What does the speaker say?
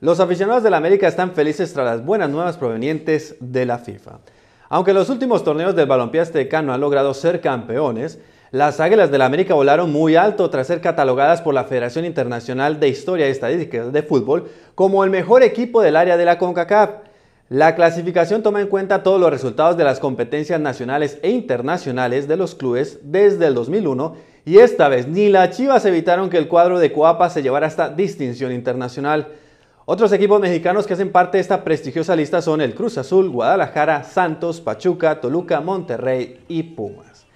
Los aficionados de la América están felices tras las buenas nuevas provenientes de la FIFA. Aunque los últimos torneos del balompié aztecano han logrado ser campeones, las Águilas del la América volaron muy alto tras ser catalogadas por la Federación Internacional de Historia y Estadística de Fútbol como el mejor equipo del área de la CONCACAF. La clasificación toma en cuenta todos los resultados de las competencias nacionales e internacionales de los clubes desde el 2001 y esta vez ni las Chivas evitaron que el cuadro de Coapa se llevara esta distinción internacional. Otros equipos mexicanos que hacen parte de esta prestigiosa lista son el Cruz Azul, Guadalajara, Santos, Pachuca, Toluca, Monterrey y Pumas.